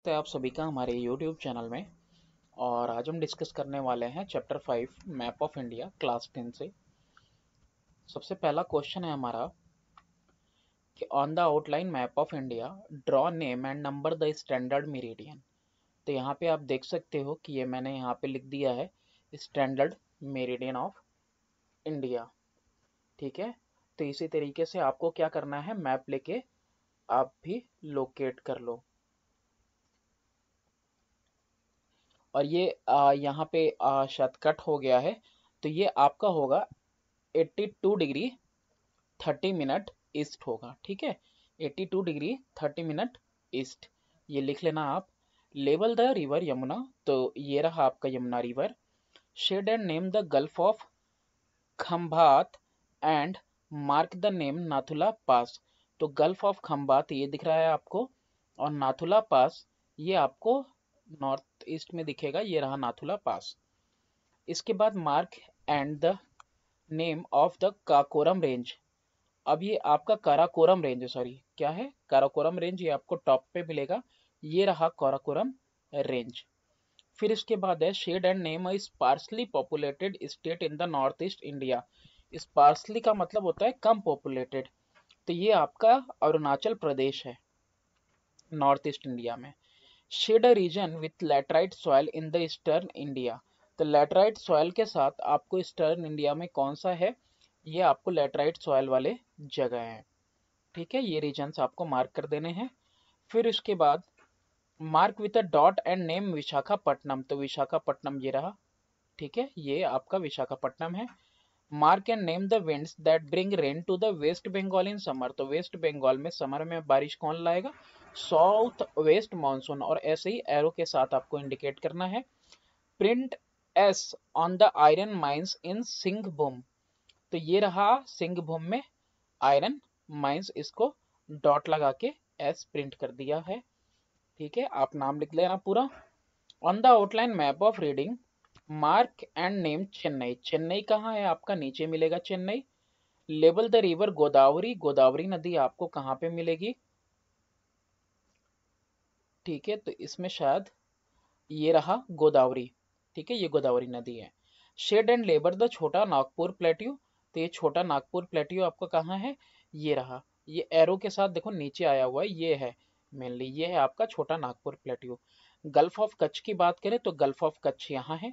है तो आप सभी का हमारे YouTube चैनल में और आज हम डिस्कस करने वाले हैं chapter five map of India class ten से सबसे पहला क्वेश्चन है हमारा कि on the outline map of India draw name and number the standard meridian तो यहाँ पे आप देख सकते हो कि ये मैंने यहाँ पे लिख दिया है स्टैंडर्ड मेरिडियन ऑफ इंडिया ठीक है तो इसी तरीके से आपको क्या करना है मैप लेके आप भी लोकेट कर लो और ये यहाँ पे शतकट हो गया है तो ये आपका होगा 82 डिग्री 30 मिनट ईस्ट होगा ठीक है 82 डिग्री 30 मिनट ईस्ट ये लिख लेना आप लेवल द रिवर यमुना तो ये रहा आपका Yamuna river shade and name the gulf of Khambhat and mark the name Nathula pass तो गल्फ ऑफ खम्बात ये दिख रहा है आपको और नाथुला पास ये आपको नॉर्थ ईस्ट में दिखेगा ये रहा नाथुला पास इसके बाद mark and the name of the Karakoram range अब ये आपका काराकोरम रेंज है सॉरी क्या है काराकोरम रेंज ये आपको टॉप पे मिलेगा ये रहा काराकोरम रेंज फिर इसके बाद है shade and name is sparsely populated state in the north east India इस पार्सली का मतलब होता है कम पॉपुलेटेड तो ये आपका अरुणाचल प्रदेश है नॉर्थ ईस्ट इंडिया में shade a region with laterite soil in the eastern India तो लेटराइट सॉयल के साथ आपको ईस्टर्न इंडिया में कौन सा है ये आपको लेटराइट सॉयल वाले जगह है ठीक है ये रीजन्स आपको मार्क कर देने हैं फिर उसके बाद mark with a dot and name Visakhapatnam तो विशाखापट्टनम ये रहा ठीक है ये आपका विशाखापट्टनम है mark and name the winds that bring rain to the West Bengal in summer तो वेस्ट बंगाल में समर में बारिश कौन लाएगा साउथ वेस्ट मानसून और ऐसे ही एरो के साथ आपको इंडिकेट करना है print S on the iron mines in Singhbhum तो ये रहा सिंहभूम में आयरन माइंस इसको डॉट लगा के एस प्रिंट कर दिया है ठीक है आप नाम लिख लेना पूरा on the outline map of reading mark and name Chennai Chennai कहाँ है आपका नीचे मिलेगा Chennai label the river Godavari Godavari नदी आपको कहाँ पे मिलेगी ठीक है तो इसमें शायद ये रहा गोदावरी ठीक है ये गोदावरी नदी है शेड एंड लेबर द छोटा नागपुर प्लेट्यू तो ये छोटा नागपुर प्लेट्यू आपका कहाँ है ये रहा ये एरो के साथ देखो नीचे आया हुआ है ये है मेनली ये है आपका Chota Nagpur plateau gulf of Kutch की बात करें तो गल्फ ऑफ कच्छ यहाँ है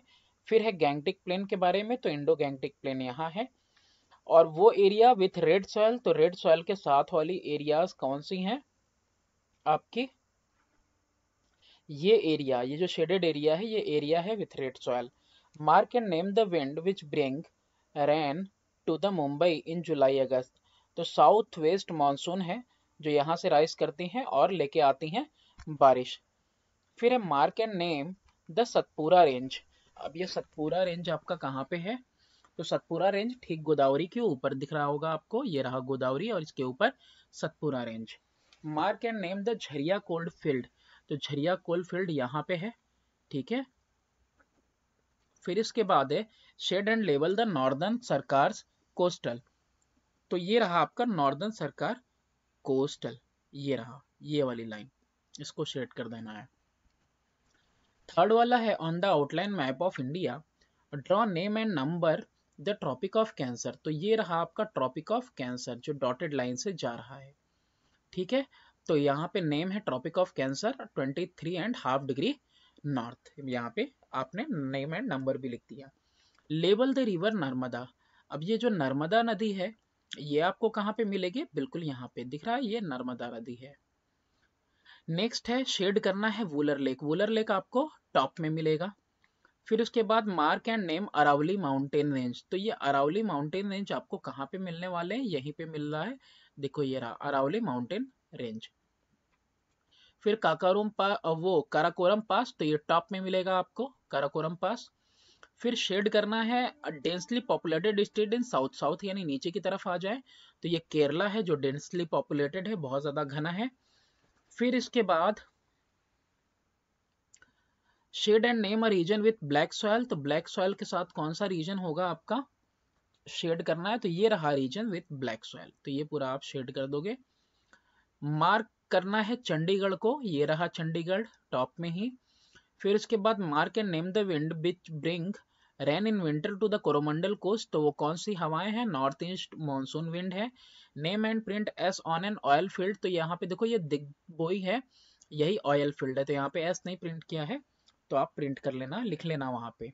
फिर है गैंगटिक प्लेन के बारे में तो इंडो गैंगटिक प्लेन यहाँ है और वो एरिया विथ रेड सॉयल तो रेड सॉयल के साथ वाली एरियाज कौन सी हैं आपकी ये एरिया ये जो शेडेड एरिया है ये एरिया है with red soil mark and name the wind which bring rain to the Mumbai in July August तो साउथ वेस्ट मानसून है जो यहाँ से राइज करती हैं और लेके आती हैं बारिश फिर है mark and name the Satpura range अब ये सतपुरा रेंज आपका कहाँ पे है तो सतपुरा रेंज ठीक गोदावरी के ऊपर दिख रहा होगा आपको ये रहा गोदावरी और इसके ऊपर Satpura range mark and name the Jharia coal field तो झरिया कोल फील्ड यहाँ पे है ठीक है फिर इसके बाद है शेड एंड लेवल द नॉर्दर्न सरकार कोस्टल तो ये रहा आपका नॉर्दर्न सरकार कोस्टल ये रहा ये वाली लाइन इसको शेड कर देना है थर्ड वाला है on the outline map of India draw name and number the tropic of cancer तो ये रहा आपका ट्रॉपिक ऑफ कैंसर जो डॉटेड लाइन से जा रहा है ठीक है तो यहाँ पे नेम है tropic of cancer twenty three and half degree north यहाँ पे आपने नेम एंड नंबर भी लिख दिया लेबल द रिवर नर्मदा अब ये जो नर्मदा नदी है ये आपको कहाँ पे मिलेगी बिल्कुल यहाँ पे दिख रहा है ये नर्मदा नदी है नेक्स्ट है शेड करना है वूलर लेक वूलर लेक आपको टॉप में मिलेगा फिर उसके बाद mark and name Aravalli mountain range तो ये अरावली माउंटेन रेंज आपको कहाँ पे मिलने वाले हैं यहीं पे मिल रहा है देखो ये रहा अरावली माउंटेन रेंज फिर काकारोम पास वो काराकोरम पास तो ये टॉप में मिलेगा आपको काराकोरम पास फिर शेड करना है densely populated state in south south यानी नीचे की तरफ आ जाए तो ये केरला है जो डेंसली पॉपुलेटेड है बहुत ज़्यादा घना है फिर इसके बाद shade and name a region with black soil तो ब्लैक सॉयल के साथ कौन सा रीजन होगा आपका शेड करना है तो ये रहा रीजन विथ ब्लैक सॉयल तो ये पूरा आप शेड कर दोगे मार्क करना है चंडीगढ़ को ये रहा चंडीगढ़ टॉप में ही फिर उसके बाद mark and name the wind which bring rain in winter to the Coromandel coast तो वो कौन सी हवाएं हैं नॉर्थ ईस्ट मानसून विंड है name and print S on an oil field तो यहाँ पे देखो ये दिग्बोई है यही ऑयल फील्ड है तो यहाँ पे एस नहीं प्रिंट किया है तो आप प्रिंट कर लेना लिख लेना वहां पे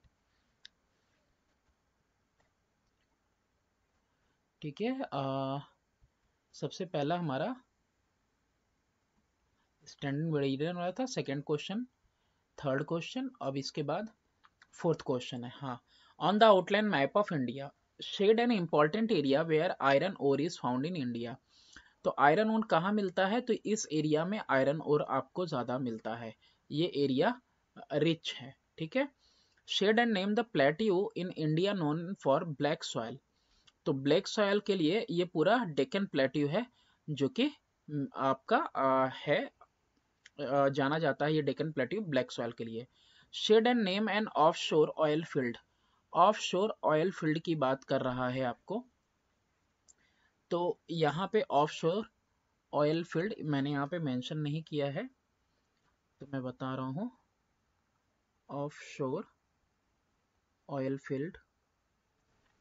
ठीक है सबसे पहला हमारा स्टैंडर्ड वेरिएबल वाला था सेकेंड क्वेश्चन थर्ड क्वेश्चन अब इसके बाद फोर्थ क्वेश्चन है हाँ on the outline map of India shade an important area where iron ore is found in India तो आयरन ओर कहाँ मिलता है तो इस एरिया में आयरन ओर आपको ज़्यादा मिलता है ये एरिया रिच है ठीक है shade and name the plateau in India known for black soil तो ब्लैक सॉयल के लिए ये पूरा डेकन प्लेट्यू है जो कि हम्म, आपका आ, है जाना जाता है ये डेकन प्लेट्यू ब्लैक सॉइल के लिए shade and name and offshore oil field offshore oil field की बात कर रहा है आपको तो यहाँ पे ऑफ शोर ऑयल फील्ड मैंने यहाँ पे मेंशन नहीं किया है तो मैं बता रहा हूँ ऑफ शोर ऑयल फील्ड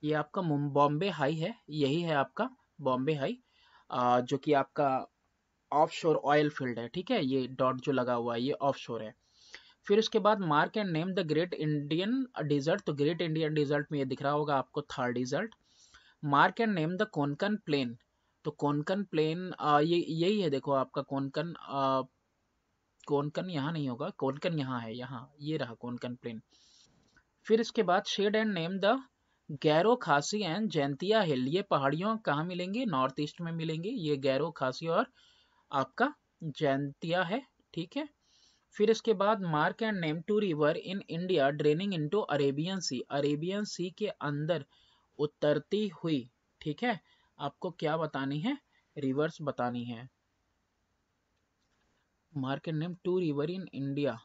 ये आपका बॉम्बे हाई है यही है आपका बॉम्बे हाई जो कि आपका ऑफशोर ऑयल फील्ड है ठीक है ये डॉट जो लगा हुआ है ये ऑफशोर है फिर उसके बाद mark and name the great Indian desert तो ग्रेट इंडियन डिजर्ट में ये दिख रहा होगा आपको third desert mark and name the Konkan plain तो कोनकन प्लेन ये यही है देखो आपका कोनकन कोनकन यहाँ नहीं होगा कोनकन यहाँ है यहाँ ये रहा कोनकन प्लेन फिर इसके बाद shade and name the Garo Khasi and Jaintia हिल ये पहाड़ियों कहाँ मिलेंगे नॉर्थ ईस्ट में मिलेंगे ये गैरो खासी और आपका जयंतिया है ठीक है फिर इसके बाद mark and name two river in India draining into Arabian Sea Arabian Sea के अंदर उतरती हुई ठीक है आपको क्या बतानी है रिवर्स बतानी है mark and name two river in India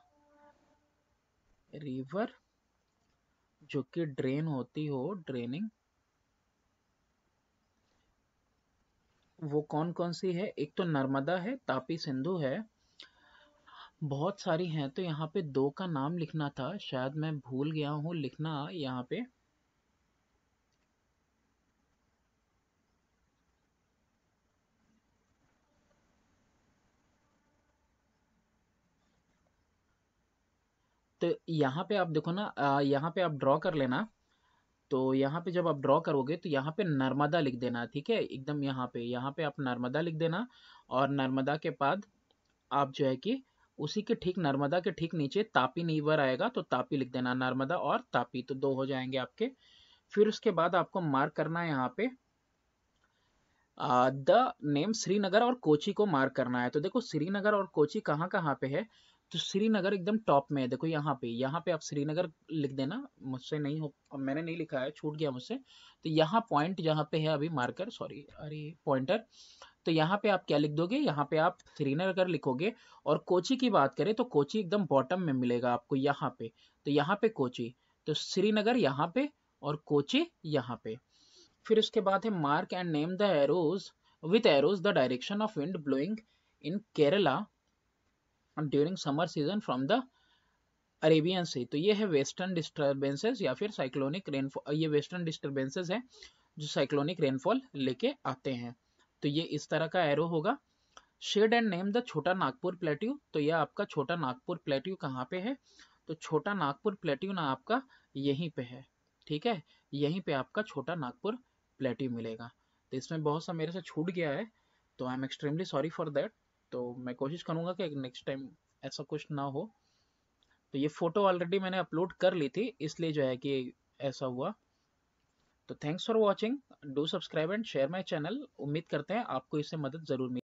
river जो कि ड्रेन होती हो ड्रेनिंग वो कौन कौन सी है एक तो नर्मदा है तापी सिंधु है बहुत सारी हैं तो यहाँ पे दो का नाम लिखना था शायद मैं भूल गया हूँ लिखना यहाँ पे तो यहाँ पे आप देखो ना यहाँ पे आप ड्रॉ कर लेना तो यहाँ पे जब आप ड्रॉ करोगे तो यहाँ पे नर्मदा लिख देना ठीक है एकदम यहाँ पे यहाँ पे आप नर्मदा लिख देना और नर्मदा के बाद आप जो है कि उसी के ठीक नर्मदा के ठीक नीचे तापी नीवर आएगा तो तापी लिख देना नर्मदा और तापी तो दो हो जाएंगे आपके फिर उसके बाद आपको मार्क करना है यहाँ पे द नेम श्रीनगर और कोची को मार्क करना है तो देखो श्रीनगर और कोची कहाँ कहाँ पे है तो श्रीनगर एकदम टॉप में है देखो यहाँ पे यहाँ पे आप श्रीनगर लिख देना मुझसे नहीं हो मैंने नहीं लिखा है छूट गया मुझसे तो यहाँ पॉइंट जहाँ पे है अभी मार्कर सॉरी अरे पॉइंटर तो यहाँ पे आप क्या लिख दोगे यहाँ पे आप श्रीनगर लिखोगे और कोची की बात करें तो कोची एकदम बॉटम में मिलेगा आपको यहाँ पे तो यहाँ पे कोची तो श्रीनगर यहाँ पे और कोची यहाँ पे फिर उसके बाद है mark and name the arrows with arrows the direction of wind blowing in Kerala during summer season from the Arabian Sea तो ये है वेस्टर्न डिस्टर्बेंसेज या फिर साइक्लोनिक रेनफॉल ये वेस्टर्न डिस्टर्बेंसेज है जो साइक्लोनिक रेनफॉल लेके आते हैं तो ये इस तरह का एरो होगा शेड एंड नेम द छोटा नागपुर प्लेट्यू तो यह आपका छोटा नागपुर प्लेट्यू कहाँ पे है तो छोटा नागपुर प्लेट्यू ना आपका यहीं पे है ठीक है यहीं पे आपका छोटा नागपुर प्लेट्यू मिलेगा तो इसमें बहुत सा मेरे से छूट गया है तो I am extremely sorry for that तो मैं कोशिश करूँगा कि नेक्स्ट टाइम ऐसा कुछ ना हो तो ये फ़ोटो ऑलरेडी मैंने अपलोड कर ली थी इसलिए जो है कि ऐसा हुआ तो thanks for watching do subscribe and share my channel उम्मीद करते हैं आपको इससे मदद ज़रूर मिली